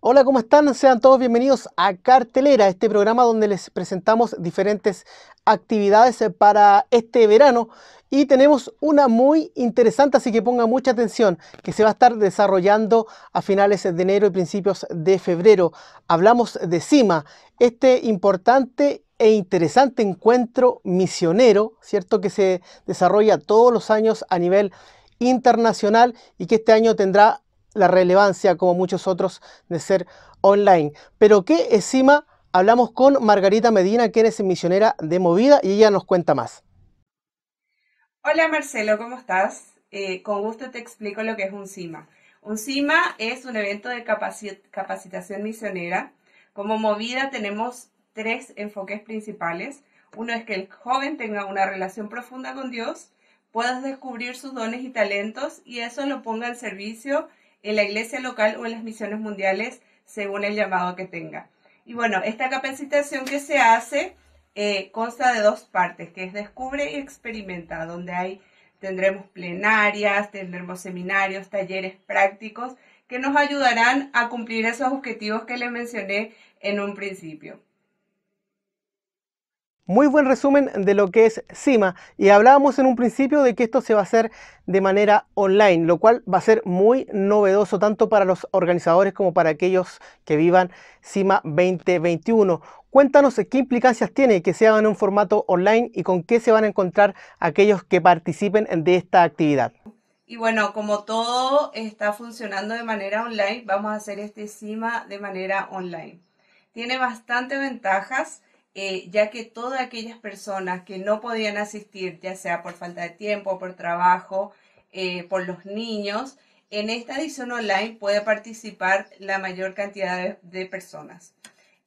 Hola, ¿cómo están? Sean todos bienvenidos a Cartelera, este programa donde les presentamos diferentes actividades eh, para este verano y tenemos una muy interesante, así que ponga mucha atención, que se va a estar desarrollando a finales de enero y principios de febrero. Hablamos de CIMA, este importante e interesante encuentro misionero, ¿cierto? Que se desarrolla todos los años a nivel internacional y que este año tendrá la relevancia, como muchos otros, de ser online. Pero que CIMA, hablamos con Margarita Medina, que eres misionera de Movida, y ella nos cuenta más. Hola Marcelo, ¿cómo estás? Eh, con gusto te explico lo que es un CIMA. Un CIMA es un evento de capacitación misionera. Como Movida tenemos tres enfoques principales. Uno es que el joven tenga una relación profunda con Dios, puedas descubrir sus dones y talentos y eso lo ponga al servicio en la iglesia local o en las misiones mundiales según el llamado que tenga. Y bueno, esta capacitación que se hace eh, consta de dos partes, que es descubre y experimenta, donde hay, tendremos plenarias, tendremos seminarios, talleres prácticos que nos ayudarán a cumplir esos objetivos que les mencioné en un principio. Muy buen resumen de lo que es CIMA y hablábamos en un principio de que esto se va a hacer de manera online, lo cual va a ser muy novedoso tanto para los organizadores como para aquellos que vivan CIMA 2021. Cuéntanos qué implicancias tiene que se haga en un formato online y con qué se van a encontrar aquellos que participen de esta actividad. Y bueno, como todo está funcionando de manera online, vamos a hacer este CIMA de manera online. Tiene bastantes ventajas eh, ya que todas aquellas personas que no podían asistir, ya sea por falta de tiempo, por trabajo, eh, por los niños, en esta edición online puede participar la mayor cantidad de, personas.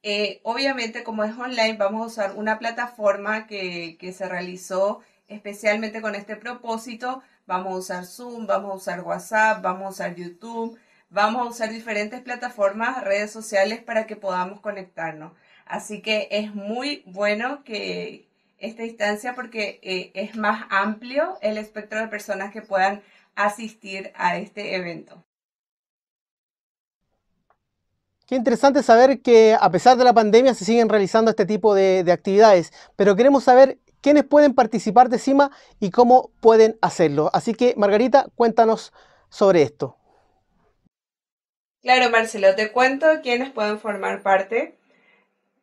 Eh, obviamente, como es online, vamos a usar una plataforma que, que se realizó especialmente con este propósito. Vamos a usar Zoom, vamos a usar WhatsApp, vamos a usar YouTube, vamos a usar diferentes plataformas, redes sociales para que podamos conectarnos. Así que es muy bueno que esta instancia porque eh, es más amplio el espectro de personas que puedan asistir a este evento. Qué interesante saber que a pesar de la pandemia se siguen realizando este tipo de actividades, pero queremos saber quiénes pueden participar de CIMA y cómo pueden hacerlo. Así que, Margarita, cuéntanos sobre esto. Claro, Marcelo, te cuento quiénes pueden formar parte.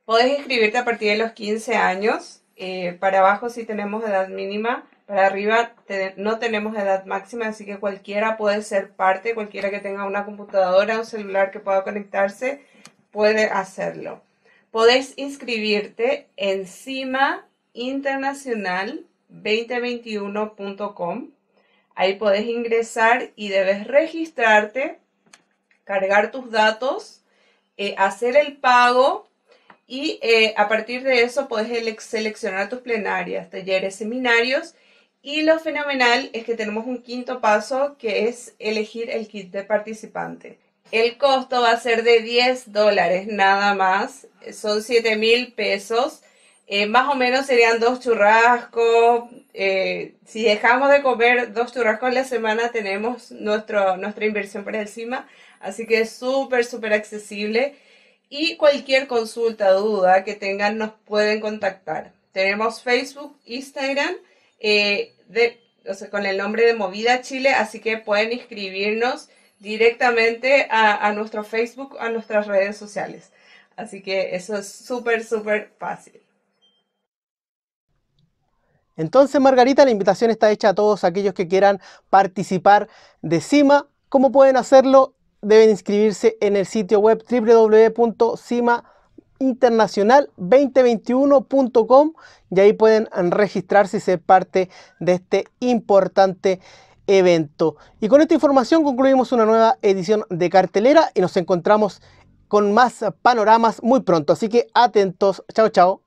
Podés inscribirte a partir de los 15 años. Eh, para abajo sí tenemos edad mínima, para arriba no tenemos edad máxima, así que cualquiera puede ser parte, cualquiera que tenga una computadora o celular que pueda conectarse puede hacerlo. Podés inscribirte en cimainternacional2021.com. Ahí podés ingresar y debes registrarte, cargar tus datos, eh, hacer el pago y eh, a partir de eso puedes seleccionar tus plenarias, talleres, seminarios y lo fenomenal es que tenemos un quinto paso que es elegir el kit de participante. El costo va a ser de 10 dólares nada más, son 7 mil pesos. Eh, más o menos serían dos churrascos. Eh, si dejamos de comer dos churrascos a la semana, tenemos nuestro, nuestra inversión por encima. Así que es súper, súper accesible. Y cualquier consulta, duda que tengan, nos pueden contactar. Tenemos Facebook, Instagram, eh, con el nombre de Movida Chile, así que pueden inscribirnos directamente a, a nuestro Facebook, a nuestras redes sociales. Así que eso es súper, súper fácil. Entonces, Margarita, la invitación está hecha a todos aquellos que quieran participar de CIMA. ¿Cómo pueden hacerlo? deben inscribirse en el sitio web www.cimainternacional2021.com y ahí pueden registrarse y ser parte de este importante evento. Y con esta información concluimos una nueva edición de cartelera y nos encontramos con más panoramas muy pronto. Así que atentos. Chao, chao.